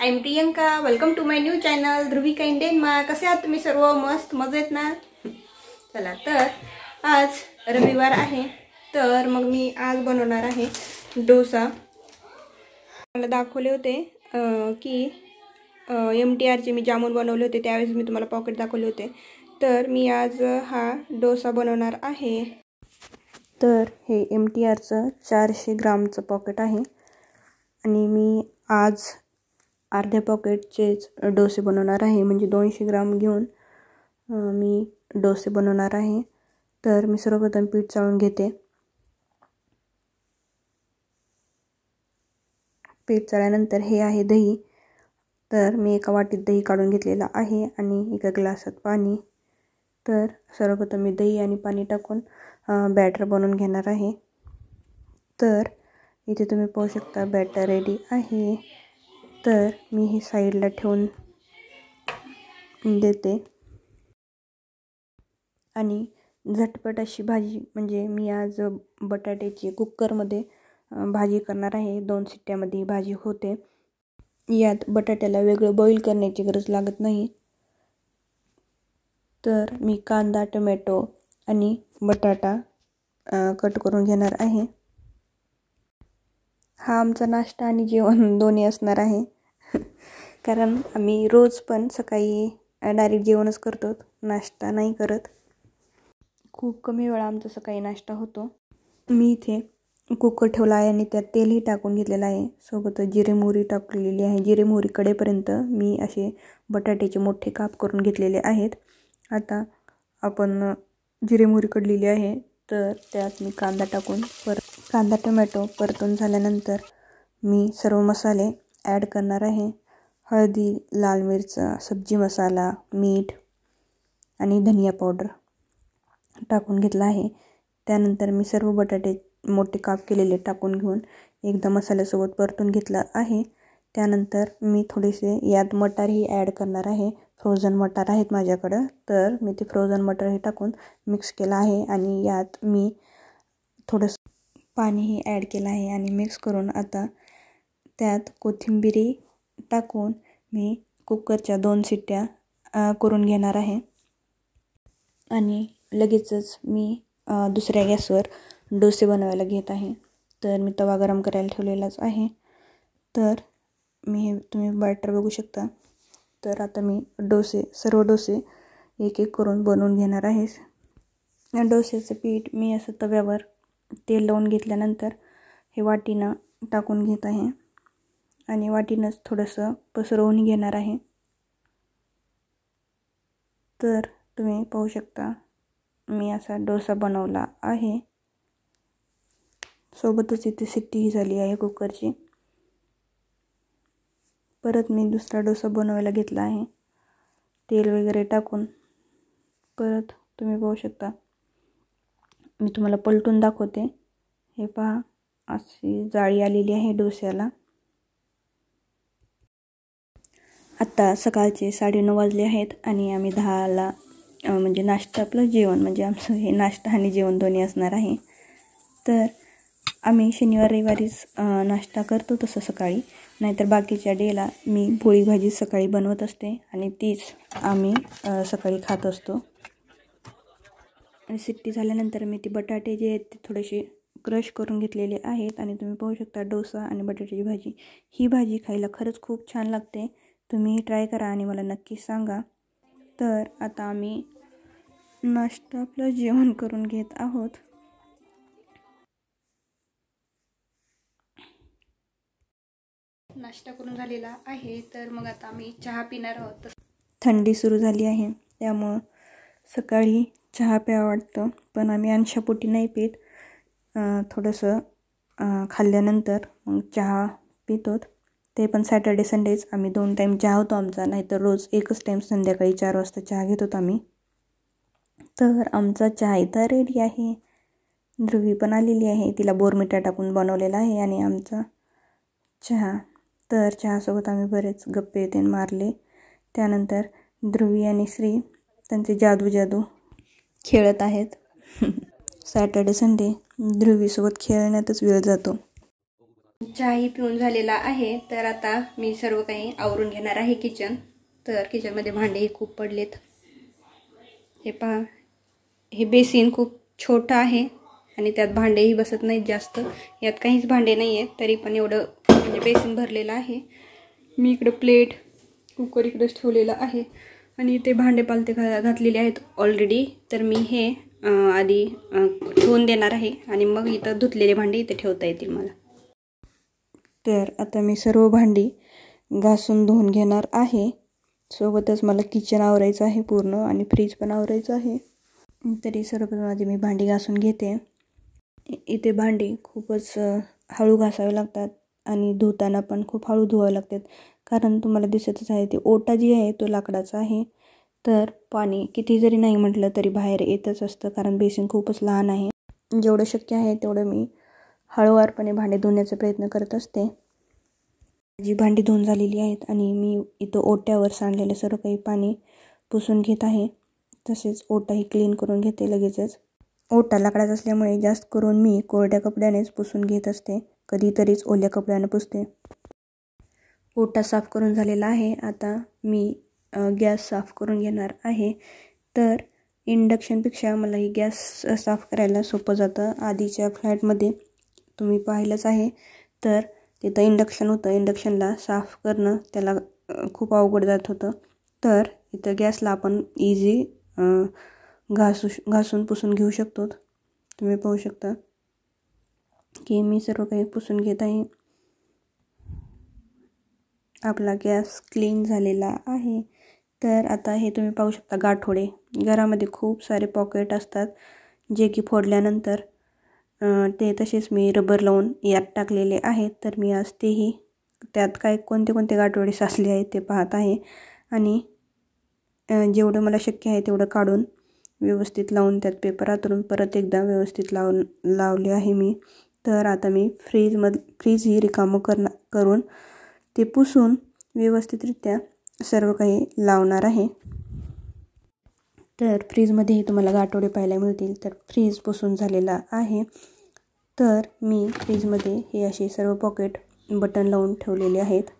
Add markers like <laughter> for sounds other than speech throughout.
I am Priyanka welcome to my new channel Dhruvika Indian मा कसे आहात तुम्ही सर्व मस्त येत ना चला तर आज रविवार आहे तर मग मी आज बनवणार आहे डोसा मला दाखवले होते की एम टी आरचे मी जामून बनवले होते त्यावेळेस मी तुम्हाला पॉकेट दाखवले होते तर मी आज हा डोसा बनवणार आहे तर हे एम टी आरचं चारशे ग्रामचं पॉकेट आहे आणि मी आज अर्ध्या पॉकेटचेच डोसे बनवणार आहे म्हणजे दोनशे ग्राम घेऊन मी डोसे बनवणार आहे तर मी सर्वप्रथम पीठ चाळून घेते पीठ चाळल्यानंतर हे आहे दही तर मी एका वाटीत दही काढून घेतलेलं आहे आणि एका ग्लासात पाणी तर सर्वप्रथम मी दही आणि पाणी टाकून बॅटर बनवून घेणार आहे तर इथे तुम्ही पाहू शकता बॅटर रेडी आहे तर मी हे साईडला ठेवून देते आणि झटपट अशी भाजी म्हणजे मी आज बटाट्याची कुकरमध्ये भाजी करणार आहे दोन सिट्ट्यामध्ये भाजी होते यात बटाट्याला वेगळं बॉईल करण्याची गरज लागत नाही तर मी कांदा टोमॅटो आणि बटाटा कट करून घेणार आहे हा आमचा नाश्ता आणि जेवण <laughs> दोन्ही असणार आहे <laughs> कारण आम्ही रोज पण सकाळी डायरेक्ट जेवणच करतो नाश्ता नाही करत खूप कमी वेळा आमचा सकाळी नाश्ता होतो मी इथे कुकर ठेवला आहे आणि त्यात तेलही टाकून घेतलेलं आहे सोबत जिरे मोहरी टाकलेली आहे जिरे मोहरी कडेपर्यंत मी असे बटाट्याचे मोठे काप करून घेतलेले आहेत आता आपण जिरे मोहरी कडलेली आहे तर त्यात मी कांदा टाकून परत कांदा टोमॅटो परतून झाल्यानंतर मी सर्व मसाले ॲड करणार आहे हळदी लाल मिरचा सब्जी मसाला मीठ आणि धनिया पावडर टाकून घेतला आहे त्यानंतर मी सर्व बटाटे मोठे काप केलेले टाकून घेऊन एकदा मसाल्यासोबत परतून घेतला आहे त्यानंतर मी थोडेसे यात मटारही ॲड करणार आहे फ्रोझन मटार आहेत माझ्याकडं तर मी ते फ्रोझन मटारही टाकून मिक्स केलं आहे आणि यात मी थोडंसं पाणीही ॲड केलं आहे आणि मिक्स करून आता त्यात कोथिंबिरी टाकून मी कुकरच्या दोन शिट्ट्या करून घेणार आहे आणि लगेचच मी दुसऱ्या गॅसवर डोसे बनवायला घेत आहे तर मी तवा गरम करायला ठेवलेलाच आहे तर मी हे तुम्ही बॅटर बघू शकता तर आता मी डोसे सर्व डोसे एक एक करून बनवून घेणार आहे डोसेचं पीठ मी असं तव्यावर तेल लावून घेतल्यानंतर हे वाटीनं टाकून घेत आहे आणि वाटीनंच थोडंसं पसरवून घेणार आहे तर तुम्ही पाहू शकता मी असा डोसा बनवला आहे सोबतच इथे सिट्टीही झाली आहे कुकरची परत मी दुसरा डोसा बनवायला घेतला आहे तेल वगैरे टाकून परत तुम्ही पाहू शकता मी तुम्हाला पलटून दाखवते हे पहा अशी जाळी आलेली आहे डोस्याला आत्ता सकाळचे साडेनऊ वाजले आहेत आणि आम्ही दहाला म्हणजे नाश्ता आपलं जेवण म्हणजे आमचं हे नाश्ता आणि जेवण दोन्ही असणार आहे तर आम्ही शनिवार रविवारीच नाश्ता करतो तसं सकाळी नाहीतर बाकीच्या डेला मी पोळी भाजी सकाळी बनवत असते आणि तीच आम्ही सकाळी खात असतो आणि सिट्टी झाल्यानंतर मी ती बटाटे जे आहेत ते थोडेसे क्रश करून घेतलेले आहेत आणि तुम्ही पाहू शकता डोसा आणि बटाट्याची भाजी ही भाजी खायला खरंच खूप छान लागते तुम्ही ट्राय करा आणि मला नक्की सांगा तर आता आम्ही नाश्ता आपलं जेवण करून घेत आहोत नाश्ता करून झालेला आहे तर मग आता आम्ही चहा पिणार आहोत थंडी सुरू झाली आहे त्यामुळं सकाळी चहा प्या वाटतं पण आम्ही अंशापोटी नाही पीत थोडंसं खाल्ल्यानंतर मग चहा पितोत ते पण सॅटर्डे संडेच आम्ही दोन टाईम चहा होतो आमचा नाहीतर रोज एकच टाईम संध्याकाळी चार वाजता चहा घेतो आम्ही तर आमचा चहा इथं रेडी आहे ध्रुवी पण आलेली आहे तिला बोरमिठा टाकून बनवलेला आहे आणि आमचा चहा तर चहासोबत आम्ही बरेच गप्पे ते मारले त्यानंतर ध्रुवी आणि श्री त्यांचे जादू जादू खेळत आहेत सॅटर्डे संडे ध्रुवीसोबत खेळण्यातच वेळ जातो चहाही पिऊन झालेला आहे तर आता मी सर्व काही आवरून घेणार आहे किचन तर किचनमध्ये भांडेही खूप पडलेत हे पहा हे बेसिन खूप छोटं आहे आणि त्यात भांडेही बसत नाहीत जास्त यात काहीच भांडे नाही आहेत तरी पण एवढं म्हणजे बेसिन भरलेलं आहे मी इकडं प्लेट कुकर इकडंच ठेवलेलं आहे आणि इथे भांडे पालते घा घातलेले आहेत ऑलरेडी तर मी हे आधी ठेवून देणार आहे आणि मग इथं धुतलेले भांडे इथे ठेवता येतील मला तर आता मी सर्व भांडी घासून धुवून घेणार आहे सोबतच मला किचन आवरायचं आहे पूर्ण आणि फ्रीज पण आवरायचं आहे तरी सर्वप्रथम आधी मी भांडी घासून घेते इथे भांडी खूपच हळू घासावे लागतात आणि धुताना पण खूप हळू धुवावं लागतात कारण तुम्हाला दिसतच आहे ते ओटा जी आहे तो लाकडाचा आहे तर पाणी किती जरी नाही म्हटलं तरी बाहेर येतच असतं कारण बेसिन खूपच लहान आहे जेवढं शक्य आहे तेवढं मी हळूवारपणे भांडे धुण्याचा प्रयत्न करत असते जी भांडी धुवून झालेली आहेत आणि मी इथं ओट्यावर सांडलेलं सर्व काही पाणी पुसून घेत आहे तसेच ओटाही क्लीन करून घेते लगेचच ओटा लाकडाचा असल्यामुळे जास्त करून मी कोरड्या कपड्यानेच पुसून घेत असते कधीतरीच ओल्या कपड्यानं पुसते ओटा साफ करून झालेला आहे आता मी गॅस साफ करून घेणार आहे तर इंडक्शनपेक्षा मला ही गॅस साफ करायला सोपं जातं आधीच्या फ्लॅटमध्ये तुम्ही पाहिलंच आहे तर तिथं इंडक्शन होतं इंडक्शनला साफ करणं त्याला खूप अवघड जात होतं तर इथं गॅसला आपण इझी घासू घासून पुसून घेऊ शकतो तुम्ही पाहू शकता की मी सर्व काही पुसून घेत आहे आपला गॅस क्लीन झालेला आहे तर आता हे तुम्ही पाहू शकता गाठोडे घरामध्ये खूप सारे पॉकेट असतात जे की फोडल्यानंतर ते तसेच मी रबर लावून यात टाकलेले आहेत तर मी आज तेही त्यात काय कोणते कोणते गाठोडे साचले आहेत ते पाहत आहे आणि जेवढं मला शक्य आहे तेवढं काढून व्यवस्थित लावून त्यात पेपर परत एकदा व्यवस्थित लावून लावले आहे मी तर आता मी फ्रीजमध फ्रीज ही रिकामं करून ते पुसून व्यवस्थितरित्या सर्व काही लावणार आहे तर फ्रीजमध्येही तुम्हाला गाठोडे पाहायला मिळतील तर फ्रीज पुसून झालेला आहे तर मी फ्रीजमध्ये हे असे सर्व पॉकेट बटन लावून ठेवलेले आहेत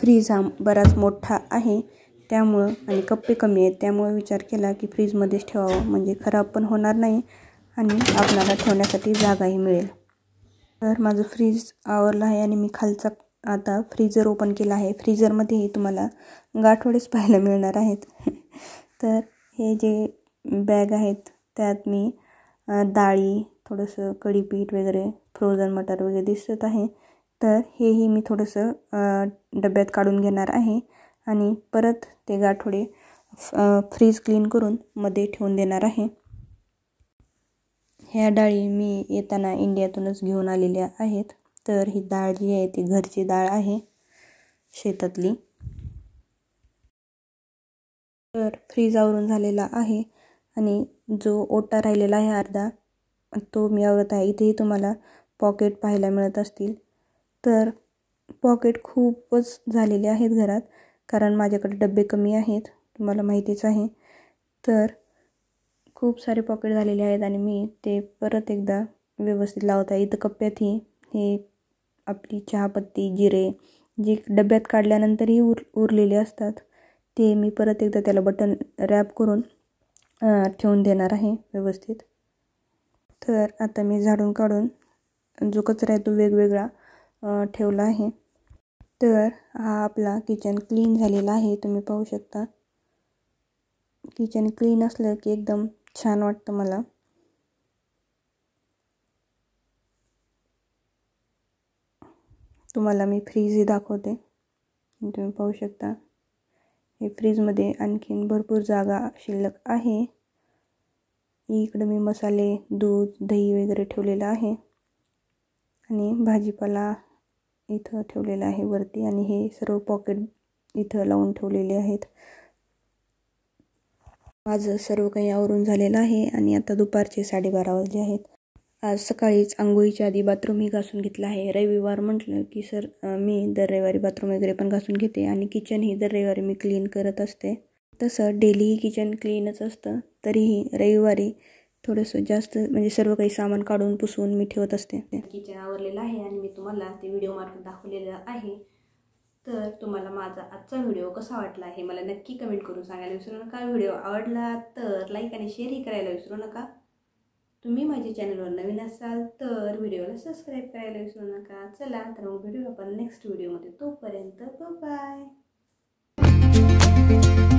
फ्रीज हा बराच मोठा आहे त्यामुळं आणि कप्पे कमी आहेत त्यामुळं विचार केला की फ्रीजमध्येच ठेवावं म्हणजे खराब पण होणार नाही आणि आपणाला ठेवण्यासाठी जागाही मिळेल तर माझं फ्रीज आवरलं आहे आणि मी खालचा आता फ्रीजर ओपन केला आहे फ्रीजरमध्येही तुम्हाला गाठोडेच पाहायला मिळणार आहेत <laughs> तर हे जे बॅग आहेत त्यात मी डाळी थोडंसं कढीपीठ वगैरे फ्रोझन मटर वगैरे दिसत आहे तर हेही मी थोडंसं डब्यात काढून घेणार आहे आणि परत ते गाठोडे फ्रीज क्लीन करून मध्ये ठेवून देणार आहे ह्या डाळी मी येताना इंडियातूनच घेऊन आलेल्या आहेत तर ही डाळ जी आहे ती घरची डाळ आहे शेतातली तर फ्रीज आवरून झालेला आहे आणि जो ओटा राहिलेला आहे अर्धा तो मी आवरत आहे इथेही तुम्हाला पॉकेट पाहायला मिळत असतील तर पॉकेट खूपच झालेले आहेत घरात कारण माझ्याकडे डबे कमी आहेत तुम्हाला माहितीच आहे तर खूब सारे पॉकेट झालेले आहेत आणि मी ते परत एकदा व्यवस्थित लावत आहे इथं कप्प्यातही अपनी चाहपत्ती जिरे जी डब्यात काढल्यानंतरही उर उरले ते मी परत एकदा त्याला बटन रैप करून ठेवून देणार आहे व्यवस्थित तर आता मी झाडून काढून जो कचरा है तो वेगवेगळा ठेवला आहे तर हा आपला किचन क्लीन झालेला आहे तुम्ही पाहू शकता किचन क्लीन असलं की एकदम छान वाटतं मला तुम्हाला मी फ्रीजही दाखवते तुम्ही पाहू शकता हे फ्रीजमध्ये आणखीन भरपूर जागा शिल्लक आहे इकडं मी मसाले दूध दही वगैरे ठेवलेलं आहे आणि भाजीपाला इथं ठेवलेला आहे वरती आणि हे सर्व पॉकेट इथं लावून ठेवलेले आहेत माझं सर्व काही आवरून झालेलं आहे आणि आता दुपारचे साडेबारा वाजले आहेत आज सकाळीच आंघोळीच्या आधी बाथरूम ही घासून घेतलं आहे रविवार म्हटलं की सर मी दर रविवारी बाथरूम वगैरे पण घासून घेते आणि किचन ही दर रविवारी मी क्लीन करत असते तसं डेलीही किचन क्लीनच असतं तरीही रविवारी थोडंसं जास्त म्हणजे सर्व काही सामान काढून पुसून मी ठेवत असते किचन आवरलेलं आहे आणि मी तुम्हाला ते व्हिडिओ मार्फत दाखवलेलं आहे तर तुम्हाला माझा आजचा व्हिडिओ कसा वाटला हे मला नक्की कमेंट करून सांगायला विसरू नका व्हिडिओ आवडला तर लाईक आणि शेअरही करायला विसरू नका तुम्ही माझ्या चॅनलवर नवीन असाल तर व्हिडिओला सबस्क्राईब करायला विसरू नका चला तर मग व्हिडिओ आपण नेक्स्ट व्हिडिओमध्ये तोपर्यंत बाय